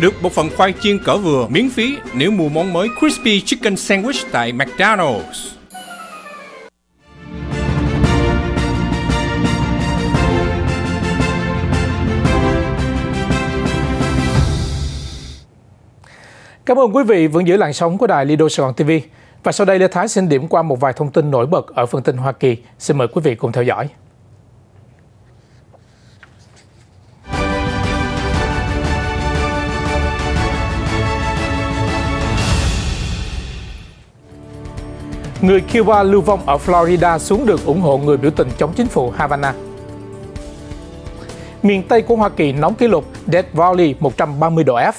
được một phần khoai chiên cỡ vừa miễn phí nếu mua món mới Crispy Chicken Sandwich tại McDonald's. Cảm ơn quý vị vẫn giữ làn sóng của đài Lido Sài Gòn TV. Và sau đây Lê Thái xin điểm qua một vài thông tin nổi bật ở phần tin Hoa Kỳ. Xin mời quý vị cùng theo dõi. Người Cuba lưu vong ở Florida xuống đường ủng hộ người biểu tình chống chính phủ Havana. Miền Tây của Hoa Kỳ nóng kỷ lục Death Valley 130 độ F.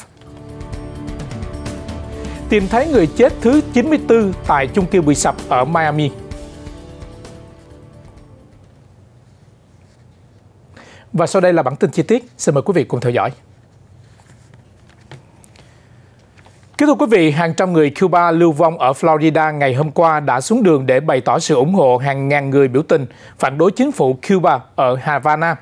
Tìm thấy người chết thứ 94 tại chung cư bị sập ở Miami. Và sau đây là bản tin chi tiết. Xin mời quý vị cùng theo dõi. Kính thưa quý vị, hàng trăm người Cuba lưu vong ở Florida ngày hôm qua đã xuống đường để bày tỏ sự ủng hộ hàng ngàn người biểu tình phản đối chính phủ Cuba ở Havana.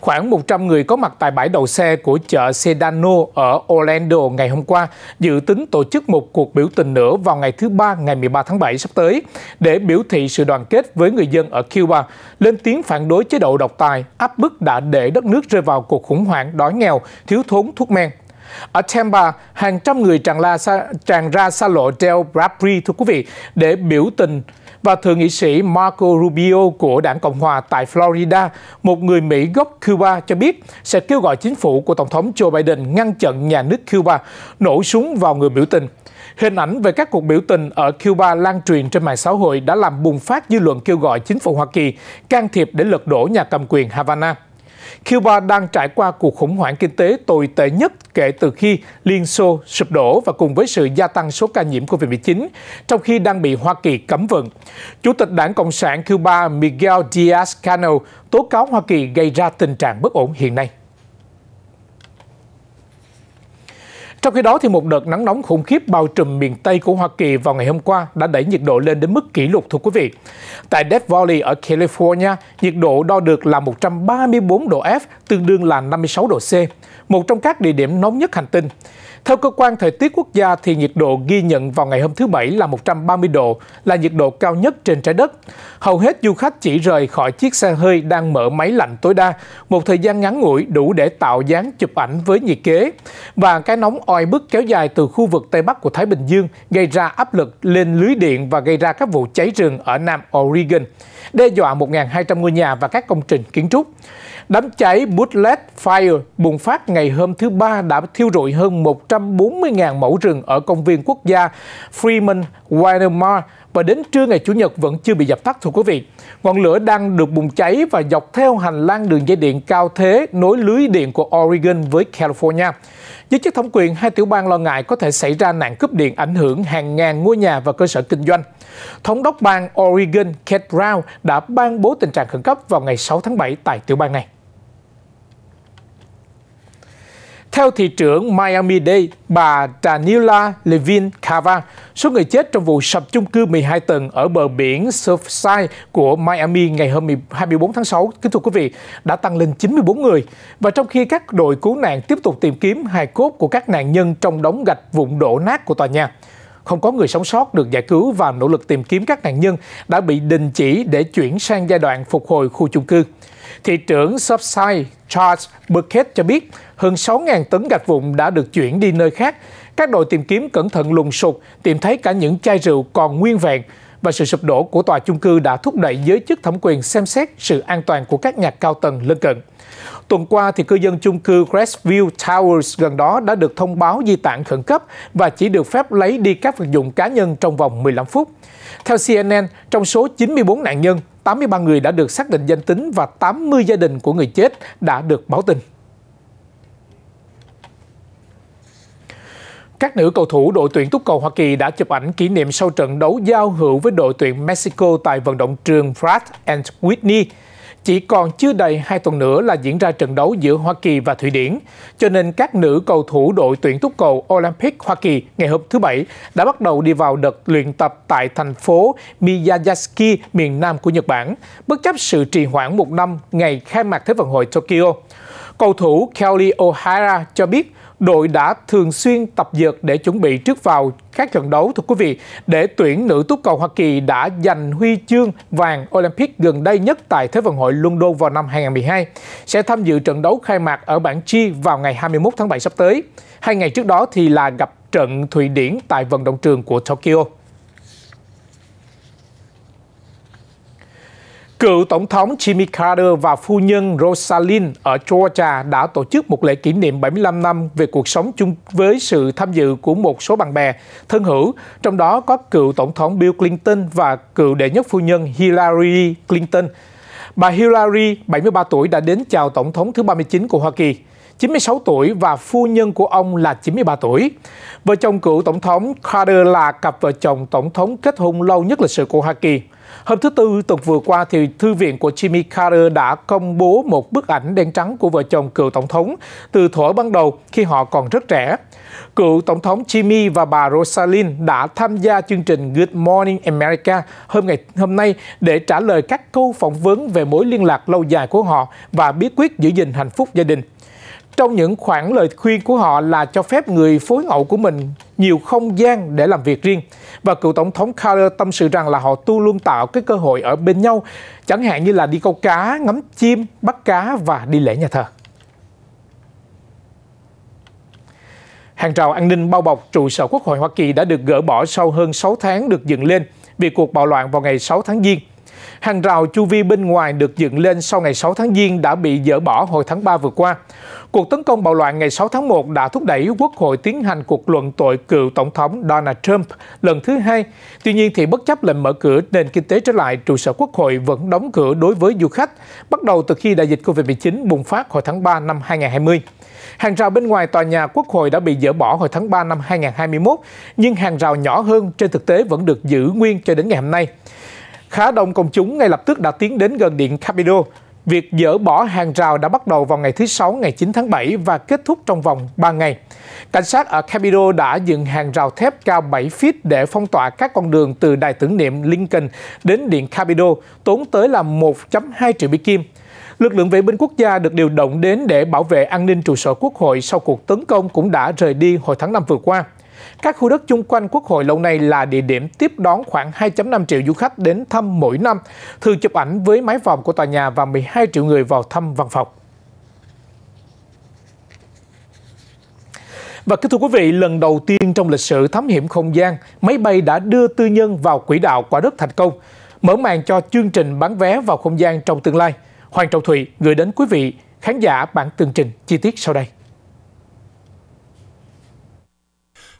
Khoảng 100 người có mặt tại bãi đậu xe của chợ Sedano ở Orlando ngày hôm qua dự tính tổ chức một cuộc biểu tình nữa vào ngày thứ Ba ngày 13 tháng 7 sắp tới để biểu thị sự đoàn kết với người dân ở Cuba, lên tiếng phản đối chế độ độc tài, áp bức đã để đất nước rơi vào cuộc khủng hoảng đói nghèo, thiếu thốn thuốc men ở Tampa, hàng trăm người tràn, la, tràn ra xa lộ Del Bradbury, thưa quý vị, để biểu tình và Thượng nghị sĩ Marco Rubio của đảng Cộng hòa tại Florida, một người Mỹ gốc Cuba cho biết sẽ kêu gọi chính phủ của Tổng thống Joe Biden ngăn chặn nhà nước Cuba nổ súng vào người biểu tình. Hình ảnh về các cuộc biểu tình ở Cuba lan truyền trên mạng xã hội đã làm bùng phát dư luận kêu gọi chính phủ Hoa Kỳ can thiệp để lật đổ nhà cầm quyền Havana. Cuba đang trải qua cuộc khủng hoảng kinh tế tồi tệ nhất kể từ khi Liên Xô sụp đổ và cùng với sự gia tăng số ca nhiễm COVID-19, trong khi đang bị Hoa Kỳ cấm vận. Chủ tịch đảng Cộng sản Cuba Miguel Díaz-Canel tố cáo Hoa Kỳ gây ra tình trạng bất ổn hiện nay. Trong khi đó, thì một đợt nắng nóng khủng khiếp bao trùm miền Tây của Hoa Kỳ vào ngày hôm qua đã đẩy nhiệt độ lên đến mức kỷ lục thưa quý vị. Tại Death Valley ở California, nhiệt độ đo được là 134 độ F, tương đương là 56 độ C, một trong các địa điểm nóng nhất hành tinh. Theo cơ quan thời tiết quốc gia thì nhiệt độ ghi nhận vào ngày hôm thứ Bảy là 130 độ, là nhiệt độ cao nhất trên trái đất. Hầu hết du khách chỉ rời khỏi chiếc xe hơi đang mở máy lạnh tối đa, một thời gian ngắn ngủi đủ để tạo dáng chụp ảnh với nhiệt kế. Và cái nóng oi bức kéo dài từ khu vực Tây Bắc của Thái Bình Dương gây ra áp lực lên lưới điện và gây ra các vụ cháy rừng ở Nam Oregon, đe dọa 1.200 ngôi nhà và các công trình kiến trúc. Đám cháy Woodland Fire bùng phát ngày hôm thứ Ba đã thiêu rụi hơn 100 140.000 mẫu rừng ở công viên quốc gia Freeman Wilderness và đến trưa ngày Chủ nhật vẫn chưa bị dập tắt thưa quý vị. Ngọn lửa đang được bùng cháy và dọc theo hành lang đường dây điện cao thế nối lưới điện của Oregon với California. Giới chức thống quyền, hai tiểu bang lo ngại có thể xảy ra nạn cướp điện ảnh hưởng hàng ngàn ngôi nhà và cơ sở kinh doanh. Thống đốc bang Oregon Kate Brown đã ban bố tình trạng khẩn cấp vào ngày 6 tháng 7 tại tiểu bang này. Theo thị trưởng Miami-Dade, bà Daniela Levin Cavan, số người chết trong vụ sập chung cư 12 tầng ở bờ biển Surfside của Miami ngày hôm 24 tháng 6, kính thưa quý vị, đã tăng lên 94 người. Và trong khi các đội cứu nạn tiếp tục tìm kiếm hài cốt của các nạn nhân trong đống gạch vụn đổ nát của tòa nhà, không có người sống sót được giải cứu và nỗ lực tìm kiếm các nạn nhân đã bị đình chỉ để chuyển sang giai đoạn phục hồi khu chung cư. Thị trưởng Subside Charles Burkett cho biết hơn 6.000 tấn gạch vụn đã được chuyển đi nơi khác. Các đội tìm kiếm cẩn thận lùng sục, tìm thấy cả những chai rượu còn nguyên vẹn và sự sụp đổ của tòa chung cư đã thúc đẩy giới chức thẩm quyền xem xét sự an toàn của các nhà cao tầng lân cận. Tuần qua, thì cư dân chung cư Crestview Towers gần đó đã được thông báo di tản khẩn cấp và chỉ được phép lấy đi các vật dụng cá nhân trong vòng 15 phút. Theo CNN, trong số 94 nạn nhân, 83 người đã được xác định danh tính và 80 gia đình của người chết đã được báo tin. Các nữ cầu thủ đội tuyển túc cầu Hoa Kỳ đã chụp ảnh kỷ niệm sau trận đấu giao hữu với đội tuyển Mexico tại vận động trường Pratt and Whitney chỉ còn chưa đầy 2 tuần nữa là diễn ra trận đấu giữa Hoa Kỳ và Thụy Điển, cho nên các nữ cầu thủ đội tuyển túc cầu Olympic Hoa Kỳ ngày hôm thứ Bảy đã bắt đầu đi vào đợt luyện tập tại thành phố Miyazaki, miền nam của Nhật Bản, bất chấp sự trì hoãn một năm ngày khai mạc Thế vận hội Tokyo. Cầu thủ Kelly O'Hara cho biết đội đã thường xuyên tập dượt để chuẩn bị trước vào các trận đấu thưa quý vị để tuyển nữ túc cầu Hoa Kỳ đã giành huy chương vàng Olympic gần đây nhất tại Thế vận hội London vào năm 2012 sẽ tham dự trận đấu khai mạc ở bảng Chi vào ngày 21 tháng 7 sắp tới. Hai ngày trước đó thì là gặp trận Thụy Điển tại vận động trường của Tokyo. Cựu Tổng thống Jimmy Carter và phu nhân Rosalind ở Georgia đã tổ chức một lễ kỷ niệm 75 năm về cuộc sống chung với sự tham dự của một số bạn bè, thân hữu, trong đó có cựu Tổng thống Bill Clinton và cựu đệ nhất phu nhân Hillary Clinton. Bà Hillary, 73 tuổi, đã đến chào Tổng thống thứ 39 của Hoa Kỳ. 96 tuổi và phu nhân của ông là 93 tuổi. Vợ chồng cựu tổng thống Carter là cặp vợ chồng tổng thống kết hôn lâu nhất lịch sử của Hoa Kỳ. Hôm thứ Tư tuần vừa qua, thì Thư viện của Jimmy Carter đã công bố một bức ảnh đen trắng của vợ chồng cựu tổng thống từ thuở ban đầu khi họ còn rất trẻ. Cựu tổng thống Jimmy và bà Rosalind đã tham gia chương trình Good Morning America hôm ngày hôm nay để trả lời các câu phỏng vấn về mối liên lạc lâu dài của họ và bí quyết giữ gìn hạnh phúc gia đình. Trong những khoản lời khuyên của họ là cho phép người phối ngẫu của mình nhiều không gian để làm việc riêng. Và cựu Tổng thống Carter tâm sự rằng là họ tu luôn tạo cái cơ hội ở bên nhau, chẳng hạn như là đi câu cá, ngắm chim, bắt cá và đi lễ nhà thờ. Hàng rào an ninh bao bọc trụ sở Quốc hội Hoa Kỳ đã được gỡ bỏ sau hơn 6 tháng được dựng lên vì cuộc bạo loạn vào ngày 6 tháng Giêng. Hàng rào chu vi bên ngoài được dựng lên sau ngày 6 tháng Giêng đã bị dỡ bỏ hồi tháng 3 vừa qua. Cuộc tấn công bạo loạn ngày 6 tháng 1 đã thúc đẩy Quốc hội tiến hành cuộc luận tội cựu Tổng thống Donald Trump lần thứ hai. Tuy nhiên, thì bất chấp lệnh mở cửa nền kinh tế trở lại, trụ sở Quốc hội vẫn đóng cửa đối với du khách, bắt đầu từ khi đại dịch COVID-19 bùng phát hồi tháng 3 năm 2020. Hàng rào bên ngoài tòa nhà Quốc hội đã bị dỡ bỏ hồi tháng 3 năm 2021, nhưng hàng rào nhỏ hơn trên thực tế vẫn được giữ nguyên cho đến ngày hôm nay. Khá đông công chúng ngay lập tức đã tiến đến gần điện Capitol Việc dỡ bỏ hàng rào đã bắt đầu vào ngày thứ Sáu ngày 9 tháng 7 và kết thúc trong vòng 3 ngày. Cảnh sát ở Capitol đã dựng hàng rào thép cao 7 feet để phong tỏa các con đường từ đài tưởng niệm Lincoln đến điện Capitol, tốn tới là 1.2 triệu Mỹ Kim. Lực lượng vệ binh quốc gia được điều động đến để bảo vệ an ninh trụ sở quốc hội sau cuộc tấn công cũng đã rời đi hồi tháng 5 vừa qua. Các khu đất chung quanh Quốc hội lâu nay là địa điểm tiếp đón khoảng 2.5 triệu du khách đến thăm mỗi năm, thường chụp ảnh với mái vòm của tòa nhà và 12 triệu người vào thăm văn phòng. Và kính thưa quý vị, lần đầu tiên trong lịch sử thám hiểm không gian, máy bay đã đưa tư nhân vào quỹ đạo quả đất thành công, mở màn cho chương trình bán vé vào không gian trong tương lai. Hoàng Trọng Thụy gửi đến quý vị khán giả bản tường trình chi tiết sau đây.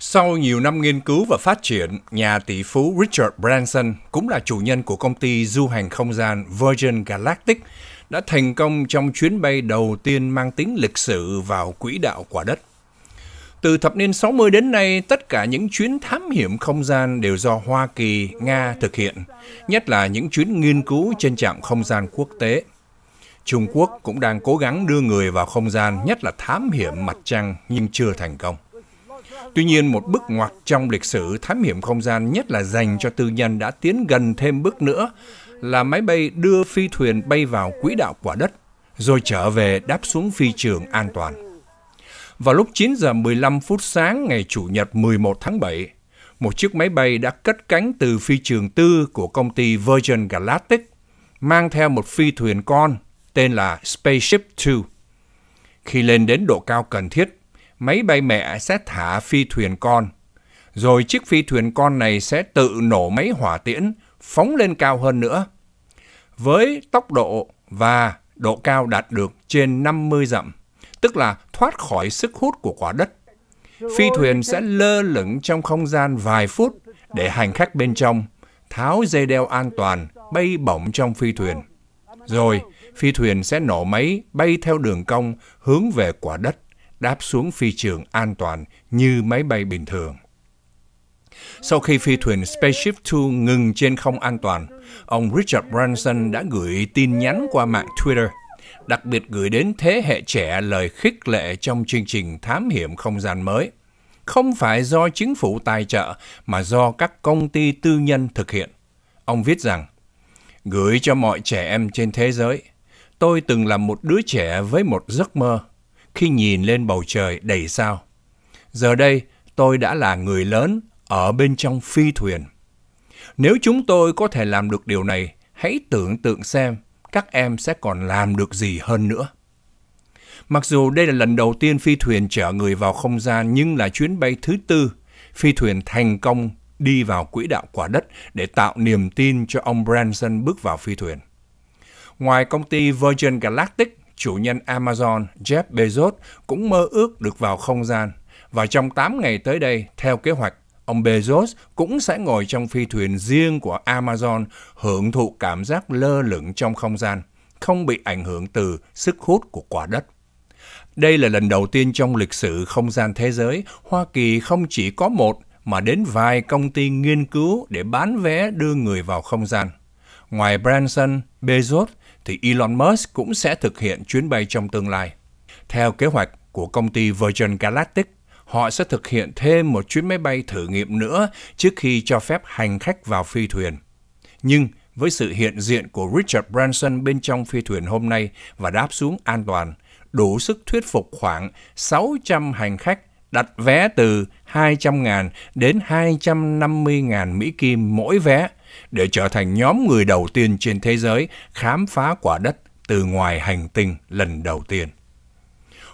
Sau nhiều năm nghiên cứu và phát triển, nhà tỷ phú Richard Branson, cũng là chủ nhân của công ty du hành không gian Virgin Galactic, đã thành công trong chuyến bay đầu tiên mang tính lịch sử vào quỹ đạo quả đất. Từ thập niên 60 đến nay, tất cả những chuyến thám hiểm không gian đều do Hoa Kỳ, Nga thực hiện, nhất là những chuyến nghiên cứu trên trạm không gian quốc tế. Trung Quốc cũng đang cố gắng đưa người vào không gian, nhất là thám hiểm mặt trăng nhưng chưa thành công. Tuy nhiên, một bước ngoặt trong lịch sử thám hiểm không gian nhất là dành cho tư nhân đã tiến gần thêm bước nữa là máy bay đưa phi thuyền bay vào quỹ đạo quả đất rồi trở về đáp xuống phi trường an toàn. Vào lúc 9 giờ 15 phút sáng ngày Chủ nhật 11 tháng 7, một chiếc máy bay đã cất cánh từ phi trường tư của công ty Virgin Galactic, mang theo một phi thuyền con tên là Spaceship Two. Khi lên đến độ cao cần thiết, máy bay mẹ sẽ thả phi thuyền con. Rồi chiếc phi thuyền con này sẽ tự nổ máy hỏa tiễn, phóng lên cao hơn nữa. Với tốc độ và độ cao đạt được trên 50 dặm, tức là thoát khỏi sức hút của quả đất. Phi thuyền sẽ lơ lửng trong không gian vài phút để hành khách bên trong tháo dây đeo an toàn bay bổng trong phi thuyền. Rồi, phi thuyền sẽ nổ máy bay theo đường cong hướng về quả đất đáp xuống phi trường an toàn như máy bay bình thường. Sau khi phi thuyền Spaceship Two ngừng trên không an toàn, ông Richard Branson đã gửi tin nhắn qua mạng Twitter, đặc biệt gửi đến thế hệ trẻ lời khích lệ trong chương trình thám hiểm không gian mới. Không phải do chính phủ tài trợ mà do các công ty tư nhân thực hiện. Ông viết rằng, gửi cho mọi trẻ em trên thế giới, tôi từng là một đứa trẻ với một giấc mơ khi nhìn lên bầu trời đầy sao. Giờ đây, tôi đã là người lớn ở bên trong phi thuyền. Nếu chúng tôi có thể làm được điều này, hãy tưởng tượng xem các em sẽ còn làm được gì hơn nữa. Mặc dù đây là lần đầu tiên phi thuyền chở người vào không gian nhưng là chuyến bay thứ tư, phi thuyền thành công đi vào quỹ đạo quả đất để tạo niềm tin cho ông Branson bước vào phi thuyền. Ngoài công ty Virgin Galactic, chủ nhân Amazon Jeff Bezos cũng mơ ước được vào không gian. Và trong 8 ngày tới đây, theo kế hoạch, ông Bezos cũng sẽ ngồi trong phi thuyền riêng của Amazon hưởng thụ cảm giác lơ lửng trong không gian, không bị ảnh hưởng từ sức hút của quả đất. Đây là lần đầu tiên trong lịch sử không gian thế giới, Hoa Kỳ không chỉ có một mà đến vài công ty nghiên cứu để bán vé đưa người vào không gian. Ngoài Branson, Bezos thì Elon Musk cũng sẽ thực hiện chuyến bay trong tương lai. Theo kế hoạch của công ty Virgin Galactic, họ sẽ thực hiện thêm một chuyến máy bay thử nghiệm nữa trước khi cho phép hành khách vào phi thuyền. Nhưng với sự hiện diện của Richard Branson bên trong phi thuyền hôm nay và đáp xuống an toàn, đủ sức thuyết phục khoảng 600 hành khách đặt vé từ 200.000 đến 250.000 Mỹ Kim mỗi vé để trở thành nhóm người đầu tiên trên thế giới khám phá quả đất từ ngoài hành tinh lần đầu tiên.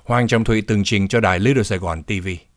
Hoàng Trọng Thụy tường trình cho đài Little Sài Gòn TV.